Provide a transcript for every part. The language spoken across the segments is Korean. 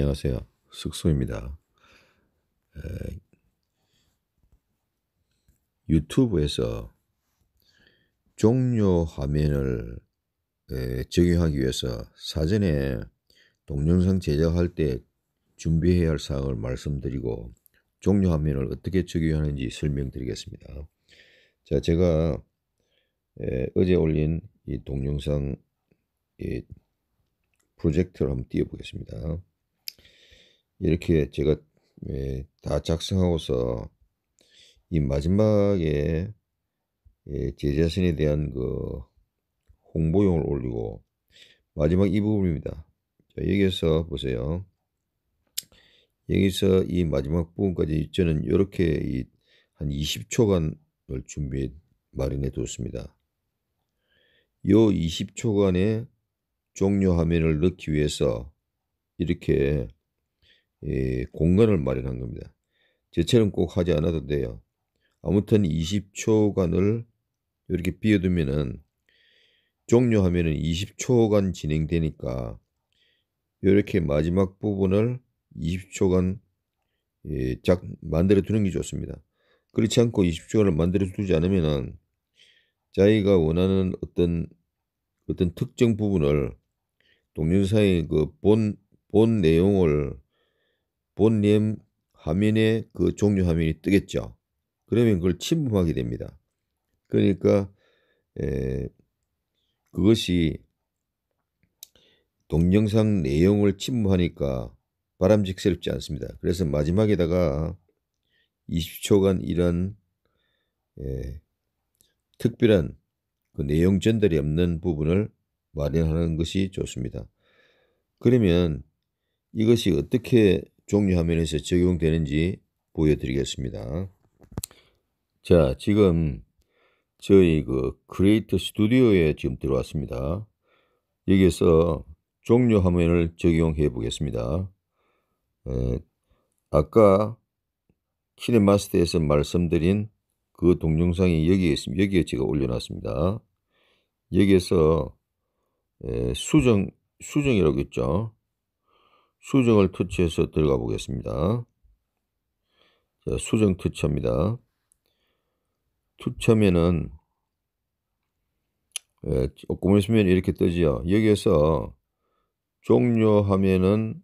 안녕하세요. 숙소입니다. 에, 유튜브에서 종료 화면을 에, 적용하기 위해서 사전에 동영상 제작할 때 준비해야 할 사항을 말씀드리고 종료 화면을 어떻게 적용하는지 설명드리겠습니다. 자, 제가 에, 어제 올린 이 동영상 이 프로젝트를 한번 띄워보겠습니다. 이렇게 제가 예, 다 작성하고서 이 마지막에 예, 제 자신에 대한 그 홍보용을 올리고 마지막 이 부분입니다. 자, 여기에서 보세요. 여기서 이 마지막 부분까지 저는 이렇게 한 20초간을 준비해 마련해 두었습니다. 요 20초간의 종료 화면을 넣기 위해서 이렇게 예, 공간을 마련한 겁니다. 제처럼 꼭 하지 않아도 돼요. 아무튼 20초간을 이렇게 비워두면은 종료하면은 20초간 진행되니까 이렇게 마지막 부분을 20초간 예, 작 만들어 두는 게 좋습니다. 그렇지 않고 20초간을 만들어 두지 않으면은 자기가 원하는 어떤 어떤 특정 부분을 동영상의 그본 본 내용을 본램 화면에 그 종료 화면이 뜨겠죠. 그러면 그걸 침범하게 됩니다. 그러니까 에, 그것이 동영상 내용을 침범하니까 바람직스럽지 않습니다. 그래서 마지막에다가 20초간 이런 에, 특별한 그 내용 전달이 없는 부분을 마련하는 것이 좋습니다. 그러면 이것이 어떻게 종료 화면에서 적용되는지 보여드리겠습니다. 자, 지금 저희 그 크리에이터 스튜디오에 지금 들어왔습니다. 여기에서 종류 화면을 적용해 보겠습니다. 에, 어, 아까 키네마스터에서 말씀드린 그 동영상이 여기에 있습니다. 여기에 제가 올려놨습니다. 여기에서 에, 수정, 수정이라고 했죠. 수정을 터치해서 들어가 보겠습니다. 자, 수정 터치합니다. 투첨에는 예, 꼬물수면 이렇게 뜨지요. 여기에서 종료 화면은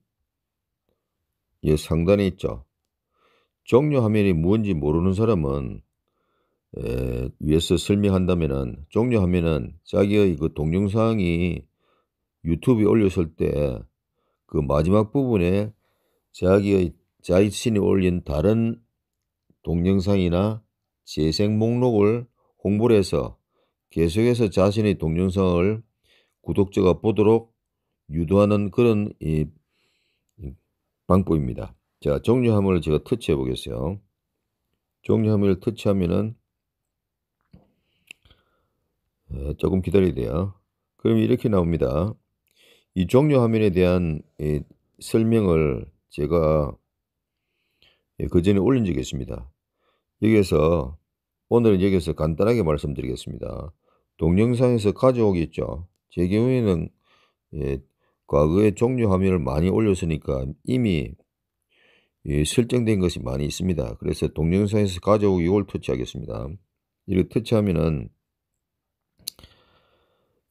예, 상단에 있죠. 종료 화면이 뭔지 모르는 사람은 예, 위에서 설명한다면은 종료 화면은 자기의 그 동영상이 유튜브에 올렸을 때그 마지막 부분에 자기의 자신이 올린 다른 동영상이나 재생 목록을 홍보를 해서 계속해서 자신의 동영상을 구독자가 보도록 유도하는 그런 이 방법입니다. 자, 종료 화을 제가 터치해 보겠어요. 종료 화을 터치하면은 어, 조금 기다려야 돼요. 그럼 이렇게 나옵니다. 이 종료 화면에 대한 설명을 제가 예, 그 전에 올린 적이 있습니다. 여기에서 오늘은 여기서 간단하게 말씀드리겠습니다. 동영상에서 가져오기 있죠. 제 경우에는 예, 과거에 종료 화면을 많이 올렸으니까 이미 예, 설정된 것이 많이 있습니다. 그래서 동영상에서 가져오기 이걸 터치하겠습니다. 이를 터치하면은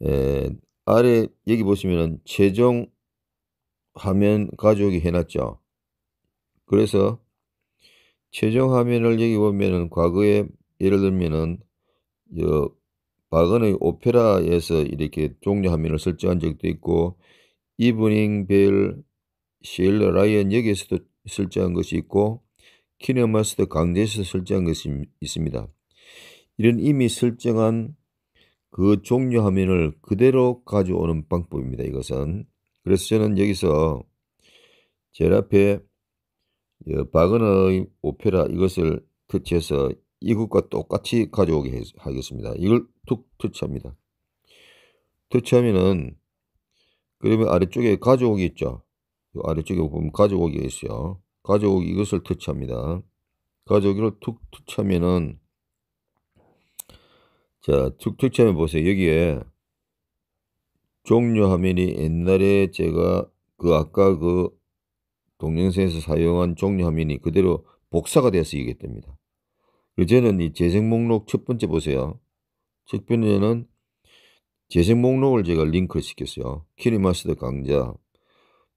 예, 아래 여기 보시면은 최종 화면 가져오기 해놨죠. 그래서 최종 화면을 여기 보면은 과거에 예를 들면은 여 박은의 오페라에서 이렇게 종료 화면을 설정한 적도 있고 이브닝 벨 셰일러 라이언 여기에서도 설정한 것이 있고 키네마스터 강제에서 설정한 것이 있습니다. 이런 이미 설정한 그 종료 화면을 그대로 가져오는 방법입니다. 이것은. 그래서 저는 여기서 제 앞에 바그너의 어, 오페라 이것을 터치해서 이것과 똑같이 가져오게 하겠습니다. 이걸 툭 터치합니다. 터치하면은 그러면 아래쪽에 가져오기 있죠. 아래쪽에 보면 가져오기 있어요. 가져오기 이것을 터치합니다. 가져오기를 툭 터치하면은 자, 툭툭 해 보세요. 여기에 종료 화면이 옛날에 제가 그 아까 그 동영상에서 사용한 종료 화면이 그대로 복사가 되어서 이게 됩니다. 이제는 이 재생 목록 첫 번째 보세요. 첫 번째는 재생 목록을 제가 링크를 시켰어요. 키리마스터 강좌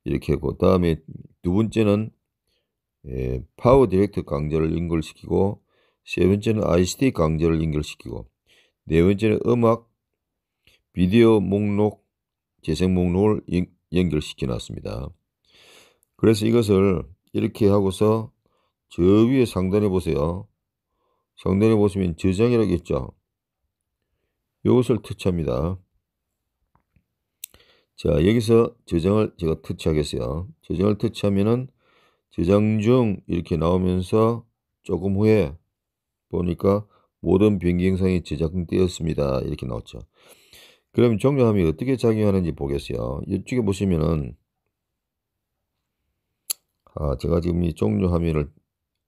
이렇게 하고 다음에 두 번째는 예, 파워 디렉터 강좌를 연결시키고 세 번째는 ICT 강좌를 연결시키고 네 번째는 음악 비디오 목록 재생 목록을 연결시켜 놨습니다. 그래서 이것을 이렇게 하고서 저 위에 상단에 보세요. 상단에 보시면 저장이라고 있죠. 이것을 터치합니다. 자 여기서 저장을 제가 터치하겠어요. 저장을 터치하면은 저장 중 이렇게 나오면서 조금 후에 보니까 모든 변경성이 제작되었습니다. 이렇게 넣었죠 그럼 종료함이 어떻게 작용하는지 보겠어요. 이쪽에 보시면은 아 제가 지금 이 종료 화면을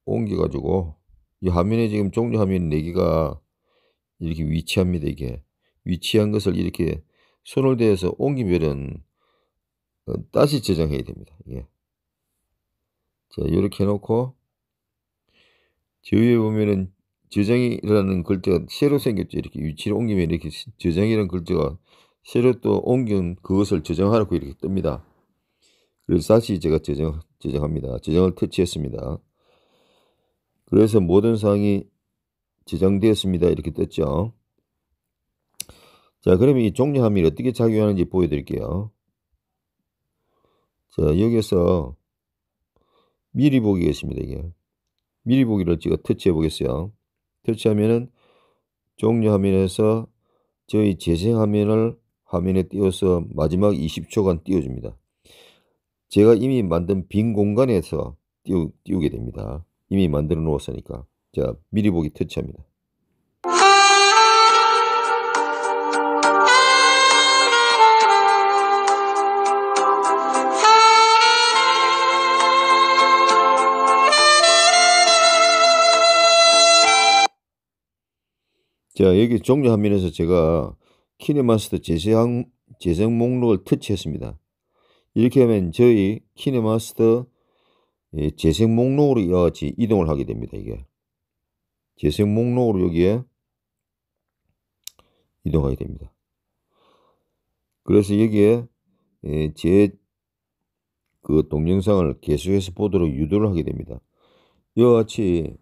옮겨가지고 이 화면에 지금 종료 화면 4개가 이렇게 위치합니다. 이게 위치한 것을 이렇게 손을 대서 옮기면은 어, 다시 저장해야 됩니다. 예. 자, 이렇게 해놓고 저 위에 보면은 저장이라는 글자가 새로 생겼죠. 이렇게 위치를 옮기면 이렇게 저장이라는 글자가 새로 또 옮긴 그것을 저장하라고 이렇게 뜹니다. 그래서 다시 제가 저장, 저장합니다. 저장을 터치했습니다. 그래서 모든 사항이 저장되었습니다. 이렇게 떴죠. 자, 그러면 이 종료 함이 어떻게 작용하는지 보여드릴게요. 자, 여기서 미리 보기가 있습니다. 이게. 미리 보기를 제가 터치해 보겠어요. 터치하면은 종료 화면에서 저희 재생 화면을 화면에 띄워서 마지막 20초간 띄워줍니다. 제가 이미 만든 빈 공간에서 띄우, 띄우게 됩니다. 이미 만들어 놓았으니까. 자, 미리 보기 터치합니다. 자, 여기 종료 화면에서 제가 키네마스터 재생, 재생 목록을 터치했습니다. 이렇게 하면 저희 키네마스터 예, 재생 목록으로 이와 같이 동을 하게 됩니다. 이게 재생 목록으로 여기에 이동하게 됩니다. 그래서 여기에 예, 제그 동영상을 계속해서 보도록 유도를 하게 됩니다. 이와 같이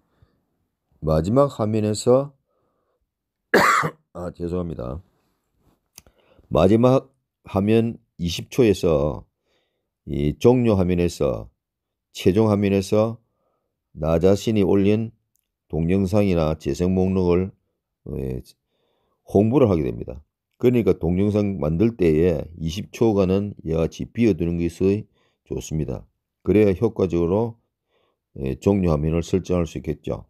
마지막 화면에서 아, 죄송합니다. 마지막 화면 20초에서 이 종료 화면에서 최종 화면에서 나 자신이 올린 동영상이나 재생 목록을 예, 홍보를 하게 됩니다. 그러니까 동영상 만들 때에 20초간은 여하같이 비워두는 것이 좋습니다. 그래야 효과적으로 예, 종료 화면을 설정할 수 있겠죠.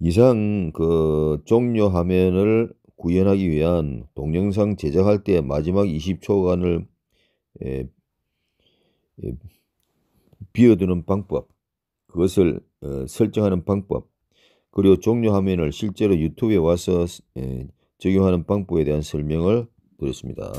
이상 그 종료 화면을 구현하기 위한 동영상 제작할 때 마지막 20초간을 에, 에, 비워두는 방법, 그것을 에, 어, 설정하는 방법, 그리고 종료 화면을 실제로 유튜브에 와서 적용하는 방법에 대한 설명을 드렸습니다.